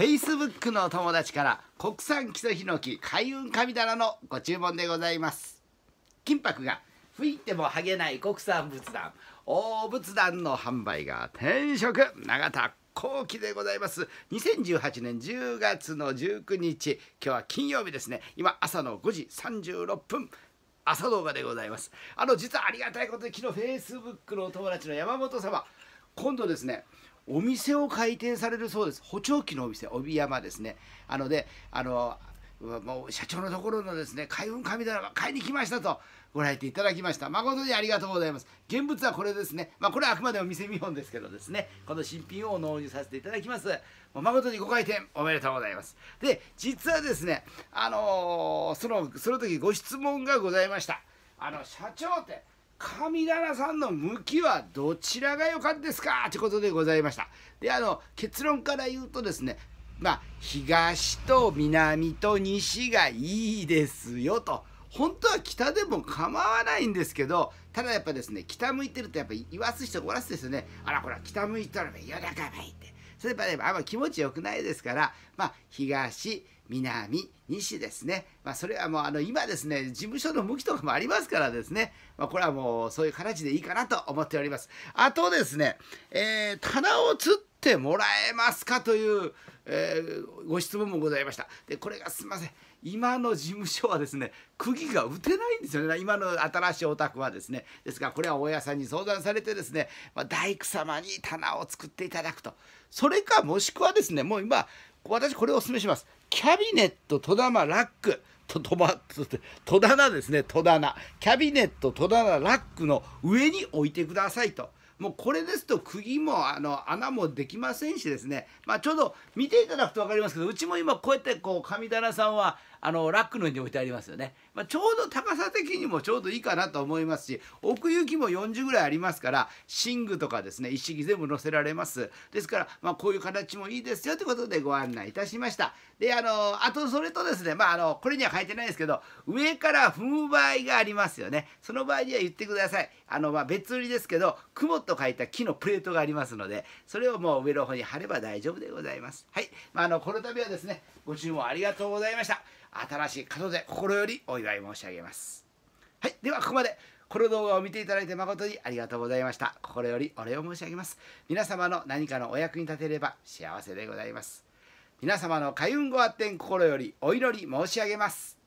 フェイスブックのお友達から国産木礎ヒノキ開運神棚のご注文でございます金箔が吹いても剥げない国産仏壇大仏壇の販売が転職永田後期でございます2018年10月の19日今日は金曜日ですね今朝の5時36分朝動画でございますあの実はありがたいことで昨日フェイスブックのお友達の山本様今度ですねお店を開店されるそうです。補聴器のお店、帯山ですね。あので、あの、もう社長のところのですね、開運神棚買いに来ましたとご来店いただきました。誠にありがとうございます。現物はこれですね。まあ、これはあくまでも店見本ですけどですね、この新品を納入させていただきます。もう誠にご開店おめでとうございます。で、実はですね、あのー、その、その時ご質問がございました。あの、社長って、神棚さんの向きはどちらが良かったですかということでございました。で、あの、結論から言うとですね、まあ、東と南と西がいいですよと。本当は北でも構わないんですけど、ただやっぱですね、北向いてるとやっぱ言わす人がおらすですよね。あら、これは北向いたら嫌だからいいって。それやっぱり、ね、あんま気持ちよくないですから、まあ、東、南、西ですね。まあ、それはもうあの今ですね、事務所の向きとかもありますからですね、まあ、これはもうそういう形でいいかなと思っております。あとですね、えー、棚を釣ってもらえますかというえー、ご質問もございましたでこれがすいません今の事務所はですね釘が打てないんですよね今の新しいお宅はですねですからこれは大家さんに相談されてですね、まあ、大工様に棚を作っていただくとそれかもしくはですねもう今私これをお勧めしますキャビネット戸棚ラックと、とま、戸棚ですね、戸棚。キャビネット、戸棚、ラックの上に置いてくださいと。もうこれですと釘もあの穴もできませんしですね、まあ、ちょうど見ていただくと分かりますけどうちも今こうやってこう神棚さんはあのラックの上に置いてありますよね、まあ、ちょうど高さ的にもちょうどいいかなと思いますし奥行きも40ぐらいありますから寝具とかですね一式全部載せられますですから、まあ、こういう形もいいですよということでご案内いたしましたであのあとそれとですねまああのこれには書いてないですけど上から踏む場合がありますよねその場合には言ってくださいあの、まあ、別売りですけど雲と書いた木のプレートがありますのでそれをもう上の方に貼れば大丈夫でございますはい、まあ、あのこの度はですねご注文ありがとうございました新しい門で心よりお祝い申し上げます。はい、ではここまで。この動画を見ていただいて誠にありがとうございました。心よりお礼を申し上げます。皆様の何かのお役に立てれば幸せでございます。皆様の開運ご発展心よりお祈り申し上げます。